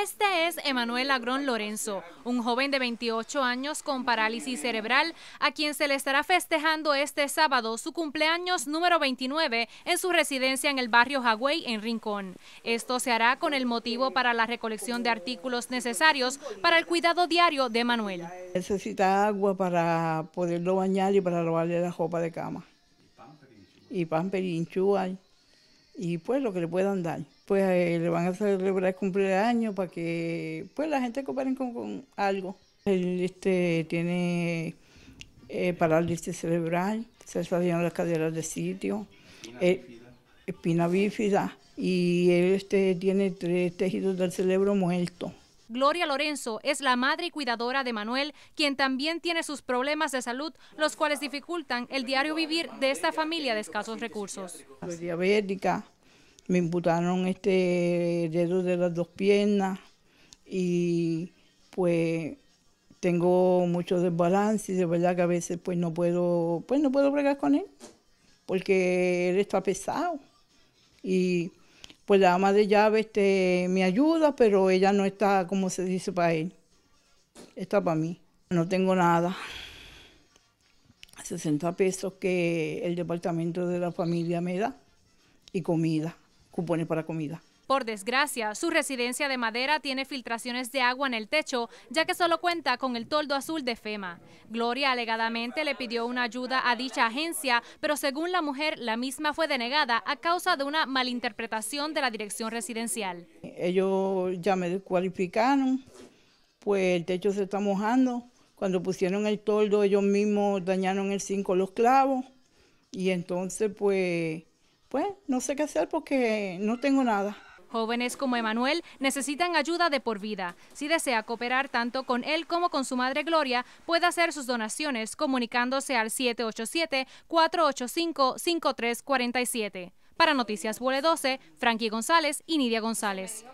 Este es Emanuel Agrón Lorenzo, un joven de 28 años con parálisis cerebral, a quien se le estará festejando este sábado su cumpleaños número 29 en su residencia en el barrio Hagüey, en Rincón. Esto se hará con el motivo para la recolección de artículos necesarios para el cuidado diario de Emanuel. Necesita agua para poderlo bañar y para robarle la ropa de cama. Y pan perinchú y pues lo que le puedan dar. Pues eh, le van a celebrar el cumpleaños para que pues la gente cooperen con, algo. Él este, tiene eh, parálisis este, cerebral, se salieron las caderas de sitio, eh, espina, bífida. y él este, tiene tres tejidos del cerebro muertos. Gloria Lorenzo es la madre y cuidadora de Manuel, quien también tiene sus problemas de salud, los cuales dificultan el diario vivir de esta familia de escasos recursos. Soy diabética, me imputaron este dedo de las dos piernas y pues tengo muchos desbalance y de verdad que a veces pues no puedo, pues no puedo bregar con él porque él está pesado y pues la ama de llave este, me ayuda, pero ella no está, como se dice, para él. Está para mí. No tengo nada. 60 pesos que el departamento de la familia me da y comida, cupones para comida. Por desgracia, su residencia de madera tiene filtraciones de agua en el techo, ya que solo cuenta con el toldo azul de FEMA. Gloria alegadamente le pidió una ayuda a dicha agencia, pero según la mujer, la misma fue denegada a causa de una malinterpretación de la dirección residencial. Ellos ya me descualificaron, pues el techo se está mojando. Cuando pusieron el toldo, ellos mismos dañaron el cinco los clavos. Y entonces, pues, pues, no sé qué hacer porque no tengo nada. Jóvenes como Emanuel necesitan ayuda de por vida. Si desea cooperar tanto con él como con su madre Gloria, puede hacer sus donaciones comunicándose al 787-485-5347. Para Noticias Vole 12, Frankie González y Nidia González.